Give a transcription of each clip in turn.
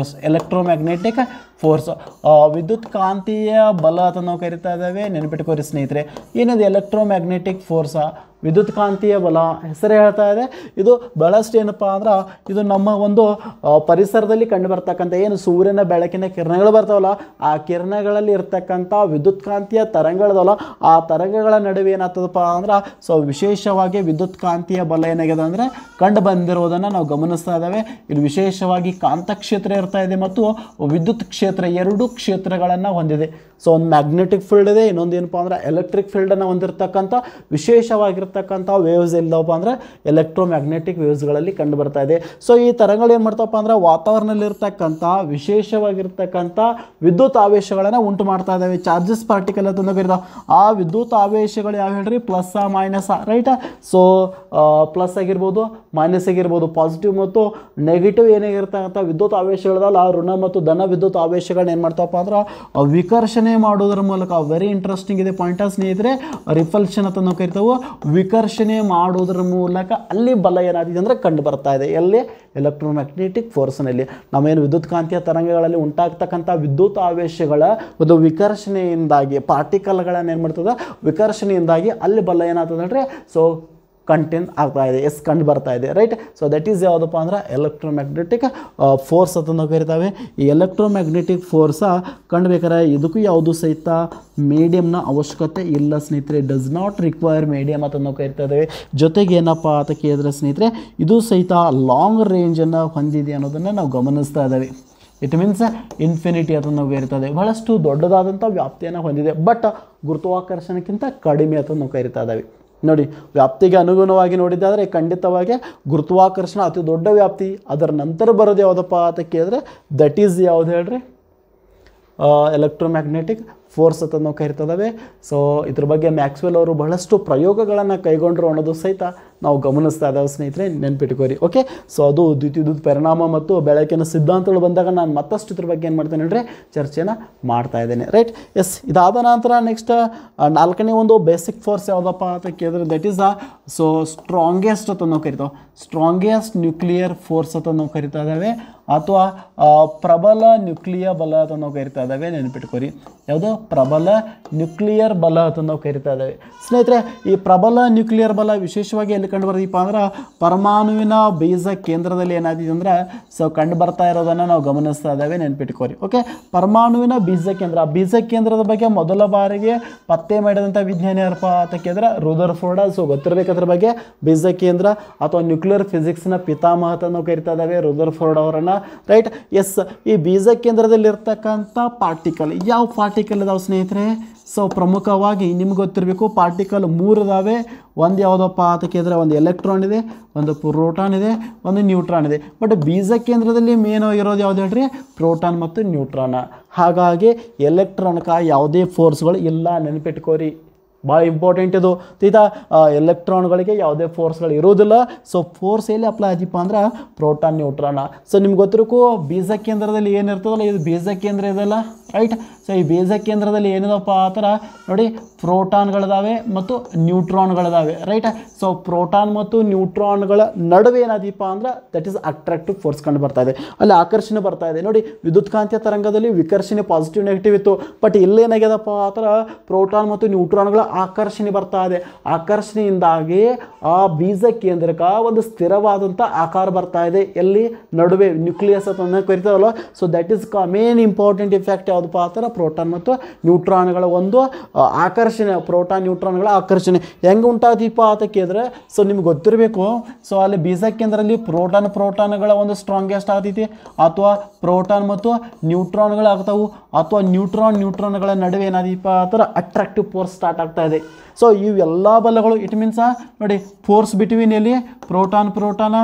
force electromagnetic force ವಿದ್ಯುತ್ ಕಾಂತೀಯ ಬಲ ಅಂತ ನಾವು ಕರಿತಾ ಇದ್ದಾವೆ ನೆನಪಿಟ್ಕೋರಿ ಸ್ನೇಹಿತರೆ ಏನದು ಎಲೆಕ್ಟ್ರೋಮ್ಯಾಗ್ನೆಟಿಕ್ ಫೋರ್ಸ್ ವಿದ್ಯುತ್ ಕಾಂತಿಯ ಬಲ ಹೆಸರೇ ಹೇಳ್ತಾ ಇದೆ ಇದು ಬಹಳಷ್ಟು ಏನಪ್ಪ ಅಂದ್ರೆ ಇದು ನಮ್ಮ ಒಂದು ಪರಿಸರದಲ್ಲಿ ಬರ್ತಕ್ಕಂಥ ಏನು ಸೂರ್ಯನ ಬೆಳಕಿನ ಕಿರಣಗಳು ಬರ್ತಾವಲ್ಲ ಆ ಕಿರಣಗಳಲ್ಲಿ ಇರ್ತಕ್ಕಂಥ ವಿದ್ಯುತ್ ಕಾಂತೀಯ ತರಂಗಗಳದಲ್ಲ ಆ ತರಂಗಗಳ ನಡುವೆ ಏನಾಗ್ತದಪ್ಪ ಅಂದ್ರೆ ಸೊ ವಿಶೇಷವಾಗಿ ವಿದ್ಯುತ್ ಕಾಂತಿಯ ಬಲ ಏನಾಗಿದೆ ಅಂದರೆ ಕಂಡು ಬಂದಿರುವುದನ್ನು ನಾವು ಗಮನಿಸ್ತಾ ಇದ್ದಾವೆ ಇದು ವಿಶೇಷವಾಗಿ ಕಾಂತ ಕ್ಷೇತ್ರ ಇರ್ತಾ ಇದೆ ಮತ್ತು ವಿದ್ಯುತ್ ಕ್ಷೇತ್ರ ಎರಡೂ ಕ್ಷೇತ್ರಗಳನ್ನು ಹೊಂದಿದೆ ಸೊ ಒಂದು ಮ್ಯಾಗ್ನೆಟಿಕ್ ಫೀಲ್ಡ್ ಇದೆ ಇನ್ನೊಂದು ಏನಪ್ಪ ಅಂದ್ರೆ ಎಲೆಕ್ಟ್ರಿಕ್ ಫೀಲ್ಡನ್ನು ಹೊಂದಿರತಕ್ಕಂಥ ವಿಶೇಷವಾಗಿರ್ತಕ್ಕಂಥ ಬರ್ತಕ್ಕಂಥ ವೇವ್ಸ್ ಎಲ್ಲವಪ್ಪ ಅಂದರೆ ಎಲೆಕ್ಟ್ರೋಮ್ಯಾಗ್ನೆಟಿಕ್ ವೇವ್ಸ್ಗಳಲ್ಲಿ ಕಂಡು ಬರ್ತಾ ಇದೆ ಸೊ ಈ ತರಂಗಗಳು ಏನು ಮಾಡ್ತಪ್ಪ ಅಂದರೆ ವಾತಾವರಣದಲ್ಲಿರ್ತಕ್ಕಂಥ ವಿಶೇಷವಾಗಿರ್ತಕ್ಕಂಥ ವಿದ್ಯುತ್ ಆವೇಶಗಳನ್ನ ಉಂಟು ಮಾಡ್ತಾ ಇದ್ದಾವೆ ಚಾರ್ಜಸ್ ಪಾರ್ಟಿಕಲ್ ಅಂತ ಕರೀತಾವೆ ಆ ವಿದ್ಯುತ್ ಆವೇಶಗಳು ಯಾವ ಹೇಳ್ರಿ ಪ್ಲಸ್ ಆ ಮೈನಸ್ ಆ ರೈಟ್ ಸೊ ಪ್ಲಸ್ ಆಗಿರ್ಬೋದು ಮೈನಸ್ ಆಗಿರ್ಬೋದು ಪಾಸಿಟಿವ್ ಮತ್ತು ನೆಗೆಟಿವ್ ಏನಾಗಿರ್ತಕ್ಕಂಥ ವಿದ್ಯುತ್ ಆವೇಶಗಳಲ್ಲ ಆ ಋಣ ಮತ್ತು ಧನ ವಿದ್ಯುತ್ ಆವೇಶಗಳನ್ನ ಏನು ಮಾಡ್ತಾವಪ್ಪ ಅಂದ್ರೆ ವಿಕರ್ಷಣೆ ಮಾಡೋದ್ರ ಮೂಲಕ ವೆರಿ ಇಂಟ್ರೆಸ್ಟಿಂಗ್ ಇದೆ ಪಾಯಿಂಟ್ ಸ್ನೇಹಿತರೆ ರಿಫಲ್ಷನ್ ಅಂತ ನಾವು ಕರಿತಾವೆ ವಿಕರ್ಷಣೆ ಮಾಡೋದ್ರ ಮೂಲಕ ಅಲ್ಲಿ ಬಲ ಏನಾಗಿದೆ ಅಂದರೆ ಕಂಡು ಬರ್ತಾ ಇದೆ ಎಲ್ಲಿ ಎಲೆಕ್ಟ್ರೋಮ್ಯಾಗ್ನೆಟಿಕ್ ಫೋರ್ಸ್ನಲ್ಲಿ ನಮ್ಮೇನು ವಿದ್ಯುತ್ ಕಾಂತಿಯ ತರಂಗಗಳಲ್ಲಿ ಉಂಟಾಗ್ತಕ್ಕಂಥ ವಿದ್ಯುತ್ ಆವೇಶಗಳ ಒಂದು ವಿಕರ್ಷಣೆಯಿಂದಾಗಿ ಪಾರ್ಟಿಕಲ್ಗಳನ್ನು ಏನು ಮಾಡ್ತದೆ ವಿಕರ್ಷಣೆಯಿಂದಾಗಿ ಅಲ್ಲಿ ಬಲ ಏನಾಗ್ತದೆ ಅಂದರೆ ಸೊ ಕಂಟೆಂಟ್ ಆಗ್ತಾ ಇದೆ ಎಸ್ ಕಂಡು ಬರ್ತಾ ಇದೆ ರೈಟ್ ಸೊ ದಟ್ ಈಸ್ ಯಾವುದಪ್ಪ ಅಂದ್ರೆ ಎಲೆಕ್ಟ್ರೋಮ್ಯಾಗ್ನೆಟಿಕ್ ಫೋರ್ಸ್ ಅಥವಾ ಕರಿತಾವೆ ಈ ಮ್ಯಾಗ್ನೆಟಿಕ್ ಫೋರ್ಸ ಕಂಡುಬೇಕಾರೆ ಇದಕ್ಕೂ ಯಾವುದು ಸಹಿತ ಮೀಡಿಯಂನ ಅವಶ್ಯಕತೆ ಇಲ್ಲ ಸ್ನೇಹಿತರೆ ಡಸ್ ನಾಟ್ ರಿಕ್ವೈರ್ ಮೀಡಿಯಮ್ ಅಂತ ನಾವು ಕರಿತಾ ಇದ್ದೇವೆ ಜೊತೆಗೆ ಏನಪ್ಪ ಅಂತ ಕೇಳಿದ್ರೆ ಸ್ನೇಹಿತರೆ ಇದು ಸಹಿತ ಲಾಂಗ್ ರೇಂಜನ್ನು ಹೊಂದಿದೆ ಅನ್ನೋದನ್ನು ನಾವು ಗಮನಿಸ್ತಾ ಇದ್ದೇವೆ ಇಟ್ ಮೀನ್ಸ್ ಇನ್ಫಿನಿಟಿ ಅಂತ ನಾವು ಕರಿತದೆ ಬಹಳಷ್ಟು ದೊಡ್ಡದಾದಂಥ ವ್ಯಾಪ್ತಿಯನ್ನು ಹೊಂದಿದೆ ಬಟ್ ಗುರುತ್ವಾಕರ್ಷಣಕ್ಕಿಂತ ಕಡಿಮೆ ಅಂತ ನಾವು ಕರಿತಾ ಇದ್ದಾವೆ ನೋಡಿ ವ್ಯಾಪ್ತಿಗೆ ಅನುಗುಣವಾಗಿ ನೋಡಿದ್ದಾದರೆ ಖಂಡಿತವಾಗಿ ಗುರುತ್ವಾಕರ್ಷಣ ಅತಿ ದೊಡ್ಡ ವ್ಯಾಪ್ತಿ ಅದರ ನಂತರ ಬರೋದು ಯಾವುದಪ್ಪ ಅಂತ ಕೇಳಿದ್ರೆ ದಟ್ ಈಸ್ ಯಾವುದು ಹೇಳ್ರಿ ಎಲೆಕ್ಟ್ರೋಮ್ಯಾಗ್ನೆಟಿಕ್ ಫೋರ್ಸ್ ಅಂತ ನಾವು ಕರಿತದವೆ ಸೊ ಇದ್ರ ಬಗ್ಗೆ ಮ್ಯಾಕ್ಸ್ವೆಲ್ ಅವರು ಬಹಳಷ್ಟು ಪ್ರಯೋಗಗಳನ್ನು ಕೈಗೊಂಡರು ಅನ್ನೋದು ಸಹಿತ ನಾವು ಗಮನಿಸ್ತಾ ಇದ್ದಾವೆ ಸ್ನೇಹಿತರೆ ನೆನ್ಪಿಟ್ಕೋರಿ ಓಕೆ ಸೊ ಅದು ದ್ವಿತೀಯದ ಪರಿಣಾಮ ಮತ್ತು ಬೆಳಕಿನ ಸಿದ್ಧಾಂತಗಳು ಬಂದಾಗ ನಾನು ಮತ್ತಷ್ಟು ಇದ್ರ ಬಗ್ಗೆ ಏನು ಮಾಡ್ತೇನೆ ಅಂದರೆ ಚರ್ಚೆನ ಮಾಡ್ತಾ ಇದ್ದೇನೆ ರೈಟ್ ಎಸ್ ಇದಾದ ನಂತರ ನೆಕ್ಸ್ಟ್ ನಾಲ್ಕನೇ ಒಂದು ಬೇಸಿಕ್ ಫೋರ್ಸ್ ಯಾವುದಪ್ಪ ಅಂತ ಕೇಳಿದ್ರೆ ದಟ್ ಈಸ್ ಆ ಸೊ ಸ್ಟ್ರಾಂಗೆಸ್ಟ್ ಅಂತ ನಾವು ಕರಿತಾವೆ ಸ್ಟ್ರಾಂಗೆಸ್ಟ್ ನ್ಯೂಕ್ಲಿಯರ್ ಫೋರ್ಸ್ ಅಂತ ನಾವು ಕರಿತಾ ಇದ್ದಾವೆ ಅಥವಾ ಪ್ರಬಲ ನ್ಯೂಕ್ಲಿಯರ್ ಬಲ ಅಂತ ನಾವು ಕರಿತಾ ಇದ್ದಾವೆ ನೆನ್ಪಿಟ್ಕೋರಿ ಯಾವುದು ಪ್ರಬಲ ನ್ಯೂಕ್ಲಿಯರ್ ಬಲ ಅಂತ ನಾವು ಕರಿತಾ ಇದ್ದಾವೆ ಸ್ನೇಹಿತರೆ ಈ ಪ್ರಬಲ ನ್ಯೂಕ್ಲಿಯರ್ ಬಲ ವಿಶೇಷವಾಗಿ ಎಲ್ಲಿ ಕಂಡು ಬರ್ತೀಪ್ಪ ಅಂದ್ರೆ ಪರಮಾಣುವಿನ ಬೀಜ ಕೇಂದ್ರದಲ್ಲಿ ಏನಾಗಿದೆ ಅಂದ್ರೆ ಸೊ ಕಂಡು ಬರ್ತಾ ಇರೋದನ್ನು ನಾವು ಗಮನಿಸ್ತಾ ಇದ್ದಾವೆ ನೆನ್ಪಿಟ್ಕೋರಿ ಓಕೆ ಪರಮಾಣುವಿನ ಬೀಜ ಕೇಂದ್ರ ಬೀಜ ಕೇಂದ್ರದ ಬಗ್ಗೆ ಮೊದಲ ಬಾರಿಗೆ ಪತ್ತೆ ಮಾಡಿದಂಥ ವಿಜ್ಞಾನಿ ಯಾರಪ್ಪ ಅಂತ ಕೇಂದ್ರ ರುದರ್ ಫೋರ್ಡ ಸೊ ಗೊತ್ತಿರಬೇಕಾದ್ರ ಬಗ್ಗೆ ಬೀಜ ಕೇಂದ್ರ ಅಥವಾ ನ್ಯೂಕ್ಲಿಯರ್ ಫಿಸಿಕ್ಸ್ನ ಪಿತಾಮಹ ಅಂತ ನಾವು ಕರಿತಾ ಇದ್ದಾವೆ ರುದರ್ ಫೋರ್ಡ್ ಅವರನ್ನು ರೈಟ್ ಎಸ್ ಈ ಬೀಜ ಕೇಂದ್ರದಲ್ಲಿ ಇರ್ತಕ್ಕಂಥ ಪಾರ್ಟಿಕಲ್ ಯಾವ ಪಾರ್ಟಿಕಲ್ ಇದಾವೆ ಸ್ನೇಹಿತರೆ ಸೊ ಪ್ರಮುಖವಾಗಿ ನಿಮ್ಗೆ ಗೊತ್ತಿರಬೇಕು ಪಾರ್ಟಿಕಲ್ ಮೂರು ಇದಾವೆ ಒಂದು ಯಾವುದಪ್ಪ ಅಂತ ಕೇಳಿದ್ರೆ ಒಂದು ಎಲೆಕ್ಟ್ರಾನ್ ಇದೆ ಒಂದು ಪ್ರೋಟಾನ್ ಇದೆ ಒಂದು ನ್ಯೂಟ್ರಾನ್ ಇದೆ ಬಟ್ ಬೀಜ ಕೇಂದ್ರದಲ್ಲಿ ಮೇನ್ ಇರೋದು ಯಾವುದು ಹೇಳ್ರಿ ಪ್ರೋಟಾನ್ ಮತ್ತು ನ್ಯೂಟ್ರಾನ ಹಾಗಾಗಿ ಎಲೆಕ್ಟ್ರಾನ್ಕ ಯಾವುದೇ ಫೋರ್ಸ್ಗಳು ಇಲ್ಲ ನೆನಪಿಟ್ಕೋರಿ ಭಾಳ ಇಂಪಾರ್ಟೆಂಟ್ ಇದು ತೀತಾ ಎಲೆಕ್ಟ್ರಾನ್ಗಳಿಗೆ ಯಾವುದೇ ಫೋರ್ಸ್ಗಳು ಇರೋದಿಲ್ಲ ಸೊ ಫೋರ್ಸ್ ಎಲ್ಲಿ ಅಪ್ಲೈ ಆದಿಪ್ಪ ಅಂದ್ರೆ ಪ್ರೋಟಾನ್ ನ್ಯೂಟ್ರಾನ ಸೊ ನಿಮ್ಗೆ ಗೊತ್ತಿರಕ್ಕೂ ಬೀಜ ಕೇಂದ್ರದಲ್ಲಿ ಏನಿರ್ತದಲ್ಲ ಇದು ಬೀಜ ಕೇಂದ್ರ ಇದೆಲ್ಲ ರೈಟ್ ಸೊ ಈ ಬೀಜ ಕೇಂದ್ರದಲ್ಲಿ ಏನಿದಪ್ಪ ಆ ಥರ ನೋಡಿ ಪ್ರೋಟಾನ್ಗಳಿದಾವೆ ಮತ್ತು ನ್ಯೂಟ್ರಾನ್ಗಳಿದಾವೆ ರೈಟ್ ಸೊ ಪ್ರೋಟಾನ್ ಮತ್ತು ನ್ಯೂಟ್ರಾನ್ಗಳ ನಡುವೆ ಏನಾದೀಪ ಅಂದ್ರೆ ದಟ್ ಈಸ್ ಅಟ್ರಾಕ್ಟಿವ್ ಫೋರ್ಸ್ ಕಂಡು ಬರ್ತಾ ಇದೆ ಅಲ್ಲಿ ಆಕರ್ಷಣೆ ಬರ್ತಾ ಇದೆ ನೋಡಿ ವಿದ್ಯುತ್ಕಾಂತೀಯ ತರಂಗದಲ್ಲಿ ವಿಕರ್ಷಣೆ ಪಾಸಿಟಿವ್ ನೆಗೆಟಿವ್ ಇತ್ತು ಬಟ್ ಇಲ್ಲೇನಾಗ್ಯದಪ್ಪ ಆ ಥರ ಪ್ರೋಟಾನ್ ಮತ್ತು ನ್ಯೂಟ್ರಾನ್ಗಳ ಆಕರ್ಷಣೆ ಬರ್ತಾ ಇದೆ ಆಕರ್ಷಣೆಯಿಂದಾಗಿ ಆ ಬೀಜ ಕೇಂದ್ರಕ್ಕೆ ಒಂದು ಸ್ಥಿರವಾದಂಥ ಆಕಾರ ಬರ್ತಾ ಇದೆ ಎಲ್ಲಿ ನಡುವೆ ನ್ಯೂಕ್ಲಿಯಸ್ ಅಂತ ಕರಿತಾವಲ್ಲ ಸೊ ದಟ್ ಈಸ್ ಕ ಮೇನ್ ಇಂಪಾರ್ಟೆಂಟ್ ಇಫೆಕ್ಟ್ ಯಾವುದಪ್ಪ ಆತರ ಪ್ರೋಟಾನ್ ಮತ್ತು ನ್ಯೂಟ್ರಾನ್ಗಳ ಒಂದು ಆಕರ್ಷಣೆ ಪ್ರೋಟಾನ್ ನ್ಯೂಟ್ರಾನ್ಗಳ ಆಕರ್ಷಣೆ ಹೆಂಗೆ ಉಂಟಾದೀಪ ಆತ ಕೇಂದ್ರ ಸೊ ನಿಮ್ಗೆ ಗೊತ್ತಿರಬೇಕು ಸೊ ಅಲ್ಲಿ ಬೀಜ ಕೇಂದ್ರದಲ್ಲಿ ಪ್ರೋಟಾನ್ ಪ್ರೋಟಾನ್ಗಳ ಒಂದು ಸ್ಟ್ರಾಂಗೆಸ್ಟ್ ಆಗ್ತೈತಿ ಅಥವಾ ಪ್ರೋಟಾನ್ ಮತ್ತು ನ್ಯೂಟ್ರಾನ್ಗಳು ಅಥವಾ ನ್ಯೂಟ್ರಾನ್ ನ್ಯೂಟ್ರಾನ್ಗಳ ನಡುವೆ ಏನಾದೀಪ ಆ ಥರ ಅಟ್ರಾಕ್ಟಿವ್ ಫೋರ್ಸ್ ಸ್ಟಾರ್ಟ್ ಆಗ್ತಾ ಆಗ್ತಾ ಇದೆ ಸೊ ಇವೆಲ್ಲ ಬಲಗಳು ಇಟ್ ಮೀನ್ಸ್ ನೋಡಿ ಫೋರ್ಸ್ ಬಿಟ್ವೀನ್ ಎಲ್ಲಿ proton proton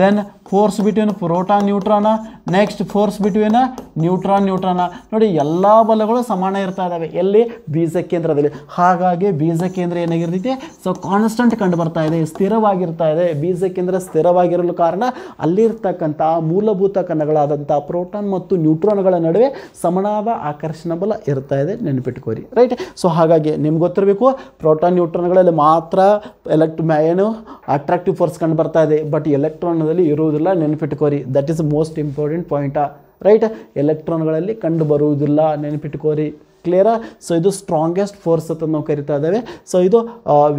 then force between proton neutron next force between neutron neutron ನೋಡಿ ಎಲ್ಲ ಬಲಗಳು ಸಮಾನ ಇರ್ತಾ ಇದ್ದಾವೆ ಎಲ್ಲಿ ಬೀಜ ಕೇಂದ್ರದಲ್ಲಿ ಹಾಗಾಗಿ ಬೀಜ ಕೇಂದ್ರ ಏನಾಗಿರ್ತೈತಿ ಸೊ ಕಾನ್ಸ್ಟಂಟ್ ಕಂಡು ಬರ್ತಾ ಇದೆ ಸ್ಥಿರವಾಗಿರ್ತಾ ಇದೆ ಬೀಜ ಕೇಂದ್ರ ಸ್ಥಿರವಾಗಿರಲು ಕಾರಣ ಅಲ್ಲಿರ್ತಕ್ಕಂಥ ಮೂಲಭೂತ ಕಣಗಳಾದಂಥ ಪ್ರೋಟಾನ್ ಮತ್ತು ನ್ಯೂಟ್ರಾನ್ಗಳ ನಡುವೆ ಸಮನಾದ ಆಕರ್ಷಣ ಬಲ ಇರ್ತಾ ಇದೆ ನೆನಪಿಟ್ಕೋರಿ ರೈಟ್ ಸೊ ಹಾಗಾಗಿ ನಿಮ್ಗೆ ಗೊತ್ತಿರಬೇಕು ಮಾಡಬೇಕು ಪ್ರೋಟಾನ್ ನ್ಯೂಟ್ರಾನ್ಗಳಲ್ಲಿ ಮಾತ್ರ ಎಲೆಕ್ಟ್ ಏನು ಅಟ್ರಾಕ್ಟಿವ್ ಫೋರ್ಸ್ ಕಂಡು ಬರ್ತಾ ಇದೆ ಬಟ್ ಎಲೆಕ್ಟ್ರಾನ್ನಲ್ಲಿ ಇರುವುದಿಲ್ಲ ನೆನಪಿಟ್ಕೋರಿ that is most important point right ಎಲೆಕ್ಟ್ರಾನ್ಗಳಲ್ಲಿ ಕಂಡು ಬರುವುದಿಲ್ಲ ನೆನಪಿಟ್ಕೋರಿ ಕ್ಲಿಯರಾ ಸೊ ಇದು ಸ್ಟ್ರಾಂಗೆಸ್ಟ್ ಫೋರ್ಸ್ ಅಂತ ನಾವು ಕರಿತಾ ಇದ್ದೇವೆ ಸೊ ಇದು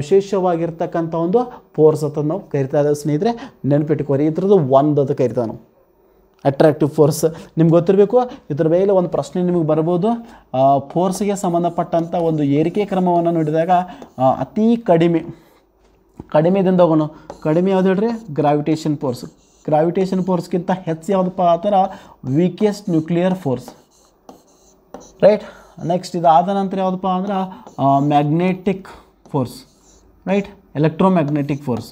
ವಿಶೇಷವಾಗಿರ್ತಕ್ಕಂಥ ಒಂದು ಫೋರ್ಸ್ ಅಂತ ನಾವು ಕರಿತಾ ಇದ್ದೇವೆ ಸ್ನೇಹಿತರೆ ನೆನಪಿಟ್ಕೋರಿ ಈ ಥರದ್ದು ಒಂದು ಅಂತ ಕರಿತಾ ನಾವು ಅಟ್ರಾಕ್ಟಿವ್ ಫೋರ್ಸ್ ನಿಮ್ಗೆ ಗೊತ್ತಿರಬೇಕು ಇದರ ಮೇಲೆ ಒಂದು ಪ್ರಶ್ನೆ ನಿಮಗೆ ಬರ್ಬೋದು ಫೋರ್ಸ್ಗೆ ಸಂಬಂಧಪಟ್ಟಂಥ ಒಂದು ಏರಿಕೆ ಕ್ರಮವನ್ನು ನೋಡಿದಾಗ ಅತಿ ಕಡಿಮೆ ಕಡಿಮೆದಿಂದ ಹೋಗೋಣ ಕಡಿಮೆ ಯಾವುದು ಹೇಳ್ರಿ ಗ್ರಾವಿಟೇಷನ್ ಫೋರ್ಸ್ ಗ್ರಾವಿಟೇಷನ್ ಫೋರ್ಸ್ಗಿಂತ ಹೆಚ್ಚು ಯಾವುದಪ್ಪ ಆ ಥರ weakest nuclear force right next ಇದಾದ ನಂತರ ಯಾವುದಪ್ಪ ಅಂದ್ರೆ magnetic force right electromagnetic force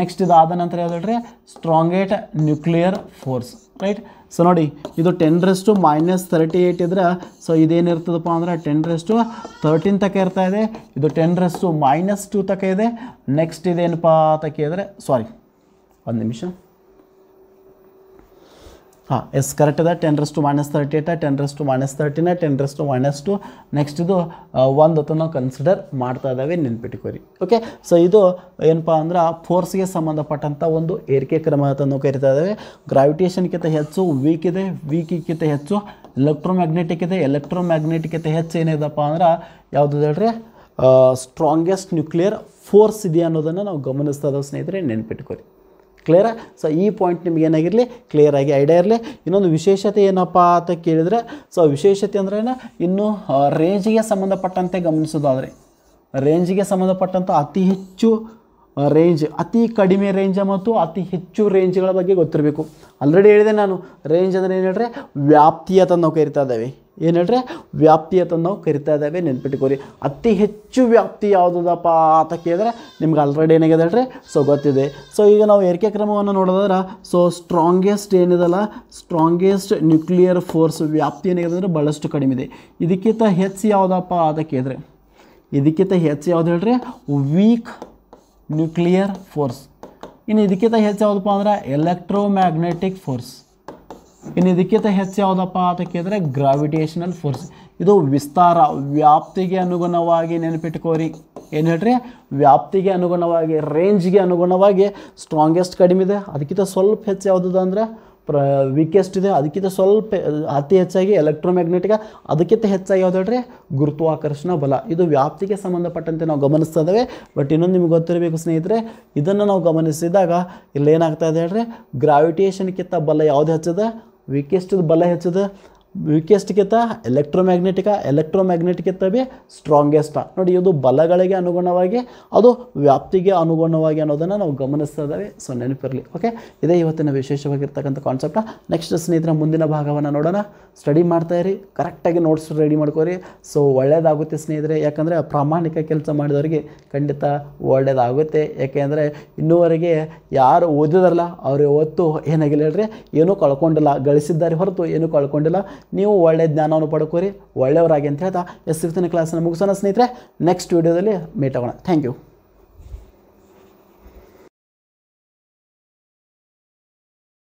next ಇದು ಆದ ನಂತರ ಹೇಳಿದ್ರೆ strongest nuclear force right so ನೋಡಿ ಇದು ten to minus thirty eight ಇದ್ರೆ ಸೊ ಇದೇನಿರ್ತದಪ್ಪ ಅಂದ್ರೆ ಟೆನ್ ಟು ತರ್ಟೀನ್ ತಕ ಇರ್ತಾ ಇದೆ ಇದು ಟೆನ್ ಟು ಮೈನಸ್ ಟೂ ತಕ ಇದೆ ನೆಕ್ಸ್ಟ್ ಇದೇನಪ್ಪ ತಕ್ಕಿದ್ರೆ ಇದ್ರೆ ಸಾರಿ ಒಂದು ನಿಮಿಷ ಹಾಂ ಎಸ್ ಕರೆಕ್ಟ್ ಅದ ten raise to minus thirty eight ten raise minus ತರ್ಟಿನ ten raise minus two next ಇದು ಒಂದು ಹೊತ್ತು ನಾವು ಕನ್ಸಿಡರ್ ಮಾಡ್ತಾ ಇದ್ದಾವೆ ನೆನ್ಪಿಟ್ಕೋರಿ ಓಕೆ ಸೊ ಇದು ಏನಪ್ಪ ಅಂದ್ರೆ ಫೋರ್ಸ್ಗೆ ಸಂಬಂಧಪಟ್ಟಂಥ ಒಂದು ಏರಿಕೆ ಕ್ರಮ ಅಂತ ಕರಿತಾ ಇದ್ದಾವೆ ಗ್ರಾವಿಟೇಷನ್ಗಿಂತ ಹೆಚ್ಚು ವೀಕ್ ಇದೆ ವೀಕಿಗಿಂತ ಹೆಚ್ಚು ಎಲೆಕ್ಟ್ರೋಮ್ಯಾಗ್ನೆಟಿಕ್ ಇದೆ ಎಲೆಕ್ಟ್ರೋಮ್ಯಾಗ್ನೆಟಿಕ್ಕಿಂತ ಹೆಚ್ಚು ಏನಿದೆಪ್ಪ ಅಂದ್ರೆ ಯಾವುದು ಹೇಳ್ರಿ ಸ್ಟ್ರಾಂಗೆಸ್ಟ್ ನ್ಯೂಕ್ಲಿಯರ್ ಫೋರ್ಸ್ ಇದೆ ಅನ್ನೋದನ್ನು ನಾವು ಗಮನಿಸ್ತಾ ಇದ್ದಾವೆ ಸ್ನೇಹಿತರೆ ನೆನ್ಪಿಟ್ಕೋರಿ ಕ್ಲಿಯರ ಸೊ ಈ ಪಾಯಿಂಟ್ ನಿಮಗೆ ಏನಾಗಿರಲಿ ಕ್ಲಿಯರ್ ಆಗಿ ಐಡಿಯಾ ಇರಲಿ ಇನ್ನೊಂದು ವಿಶೇಷತೆ ಏನಪ್ಪ ಅಂತ ಕೇಳಿದರೆ ಸೊ ವಿಶೇಷತೆ ಅಂದ್ರೆ ಇನ್ನು ರೇಂಜಿಗೆ ಸಂಬಂಧಪಟ್ಟಂತೆ ಗಮನಿಸೋದಾದರೆ ರೇಂಜಿಗೆ ಸಂಬಂಧಪಟ್ಟಂಥ ಅತಿ ಹೆಚ್ಚು ರೇಂಜ್ ಅತಿ ಕಡಿಮೆ ರೇಂಜ ಮತ್ತು ಅತಿ ಹೆಚ್ಚು ರೇಂಜ್ಗಳ ಬಗ್ಗೆ ಗೊತ್ತಿರಬೇಕು ಆಲ್ರೆಡಿ ಹೇಳಿದೆ ನಾನು ರೇಂಜ್ ಅಂದರೆ ಏನು ಹೇಳ್ರೆ ವ್ಯಾಪ್ತಿಯ ಅಂತ ನಾವು ಕರಿತಾ ಇದ್ದೇವೆ ಏನು ಹೇಳ್ರೆ ವ್ಯಾಪ್ತಿ ಅಂತ ನಾವು ಕರಿತಾ ಇದ್ದಾವೆ ನೆನ್ಪಿಟ್ಕೋರಿ ಅತಿ ಹೆಚ್ಚು ವ್ಯಾಪ್ತಿ ಯಾವುದಪ್ಪ ಅಂತ ಕೇಳಿದ್ರೆ ನಿಮ್ಗೆ ಆಲ್ರೆಡಿ ಏನಾಗಿದೆ ಹೇಳ್ರಿ ಸೊ ಗೊತ್ತಿದೆ ಸೊ ಈಗ ನಾವು ಏರಿಕೆ ಕ್ರಮವನ್ನು ನೋಡೋದಾದ್ರೆ ಸೊ ಸ್ಟ್ರಾಂಗೆಸ್ಟ್ ಏನಿದಲ್ಲ ಸ್ಟ್ರಾಂಗೆಸ್ಟ್ ನ್ಯೂಕ್ಲಿಯರ್ ಫೋರ್ಸ್ ವ್ಯಾಪ್ತಿ ಏನಾಗಿದೆ ಅಂದರೆ ಭಾಳಷ್ಟು ಕಡಿಮೆ ಇದೆ ಇದಕ್ಕಿಂತ ಹೆಚ್ಚು ಯಾವುದಪ್ಪ ಅಂತ ಕೇಳಿದ್ರೆ ಇದಕ್ಕಿಂತ ಹೆಚ್ಚು ಯಾವುದು ಹೇಳ್ರಿ ವೀಕ್ ನ್ಯೂಕ್ಲಿಯರ್ ಫೋರ್ಸ್ ಇನ್ನು ಇದಕ್ಕಿಂತ ಹೆಚ್ಚು ಯಾವುದಪ್ಪ ಅಂದ್ರೆ ಎಲೆಕ್ಟ್ರೋಮ್ಯಾಗ್ನೆಟಿಕ್ ಫೋರ್ಸ್ ಇನ್ನು ಇದಕ್ಕಿಂತ ಹೆಚ್ಚು ಯಾವುದಪ್ಪ ಅಂತ ಕೇಳಿದ್ರೆ ಗ್ರಾವಿಟೇಷನಲ್ ಫೋರ್ಸ್ ಇದು ವಿಸ್ತಾರ ವ್ಯಾಪ್ತಿಗೆ ಅನುಗುಣವಾಗಿ ನೆನಪಿಟ್ಕೋರಿ ಏನು ಹೇಳ್ರಿ ವ್ಯಾಪ್ತಿಗೆ ಅನುಗುಣವಾಗಿ ರೇಂಜ್ಗೆ ಅನುಗುಣವಾಗಿ ಸ್ಟ್ರಾಂಗೆಸ್ಟ್ ಕಡಿಮೆ ಇದೆ ಅದಕ್ಕಿಂತ ಸ್ವಲ್ಪ ಹೆಚ್ಚು ಯಾವುದಿದೆ ಅಂದರೆ ಪ್ರ ವೀಕೆಸ್ಟ್ ಇದೆ ಅದಕ್ಕಿಂತ ಸ್ವಲ್ಪ ಅತಿ ಹೆಚ್ಚಾಗಿ ಎಲೆಕ್ಟ್ರೋಮ್ಯಾಗ್ನೆಟಿಕ ಅದಕ್ಕಿಂತ ಹೆಚ್ಚಾಗಿ ಯಾವುದು ಹೇಳ್ರಿ ಗುರುತ್ವಾಕರ್ಷಣ ಬಲ ಇದು ವ್ಯಾಪ್ತಿಗೆ ಸಂಬಂಧಪಟ್ಟಂತೆ ನಾವು ಗಮನಿಸ್ತಾ ಬಟ್ ಇನ್ನೊಂದು ನಿಮ್ಗೆ ಗೊತ್ತಿರಬೇಕು ಸ್ನೇಹಿತರೆ ಇದನ್ನು ನಾವು ಗಮನಿಸಿದಾಗ ಇಲ್ಲೇನಾಗ್ತಾ ಇದೆ ಹೇಳ್ರಿ ಗ್ರಾವಿಟೇಷನ್ಗಿಂತ ಬಲ ಯಾವುದು ಹೆಚ್ಚಿದೆ ವೀಕೆಸ್ಟ್ ಬಲ ಹೆಚ್ಚದ ವೀಕೆಸ್ಟ್ಗಿಂತ ಎಲೆಕ್ಟ್ರೋಮ್ಯಾಗ್ನೆಟಿಕ ಎಲೆಕ್ಟ್ರೋಮ್ಯಾಗ್ನೆಟಿಕ್ಕಿಂತ ಬಿ ಸ್ಟ್ರಾಂಗೆಸ್ಟ ನೋಡಿ ಇದು ಬಲಗಳಿಗೆ ಅನುಗುಣವಾಗಿ ಅದು ವ್ಯಾಪ್ತಿಗೆ ಅನುಗುಣವಾಗಿ ಅನ್ನೋದನ್ನು ನಾವು ಗಮನಿಸ್ತಾ ಇದ್ದೇವೆ ಸೊ ನೆನಪಿರಲಿ ಓಕೆ ಇದೇ ಇವತ್ತಿನ ವಿಶೇಷವಾಗಿರ್ತಕ್ಕಂಥ ಕಾನ್ಸೆಪ್ಟ ನೆಕ್ಸ್ಟ್ ಸ್ನೇಹಿತರ ಮುಂದಿನ ಭಾಗವನ್ನು ನೋಡೋಣ ಸ್ಟಡಿ ಮಾಡ್ತಾ ಇರಿ ಕರೆಕ್ಟಾಗಿ ನೋಟ್ಸ್ ರೆಡಿ ಮಾಡ್ಕೋರಿ ಸೊ ಒಳ್ಳೇದಾಗುತ್ತೆ ಸ್ನೇಹಿತರೆ ಯಾಕಂದರೆ ಪ್ರಾಮಾಣಿಕ ಕೆಲಸ ಮಾಡಿದವರಿಗೆ ಖಂಡಿತ ಒಳ್ಳೇದಾಗುತ್ತೆ ಯಾಕೆಂದರೆ ಇನ್ನೂವರೆಗೆ ಯಾರು ಓದಿದಾರಲ್ಲ ಅವರು ಇವತ್ತು ಏನಾಗಿಲ್ಲ ಹೇಳ್ರಿ ಏನೂ ಕಳ್ಕೊಂಡಿಲ್ಲ ಗಳಿಸಿದ್ದಾರೆ ಹೊರತು ಏನೂ ಕಳ್ಕೊಂಡಿಲ್ಲ ನೀವು ಒಳ್ಳೆಯ ಜ್ಞಾನವನ್ನು ಪಡ್ಕೋರಿ ಒಳ್ಳೆಯವರಾಗಿ ಅಂತ ಹೇಳ್ತಾ ಎಸ್ ಇವತ್ತಿನ ಕ್ಲಾಸನ್ನು ಮುಗಿಸೋಣ ಸ್ನೇಹಿತರೆ ನೆಕ್ಸ್ಟ್ ವೀಡಿಯೋದಲ್ಲಿ ಮೀಟ್ ಆಗೋಣ ಥ್ಯಾಂಕ್ ಯು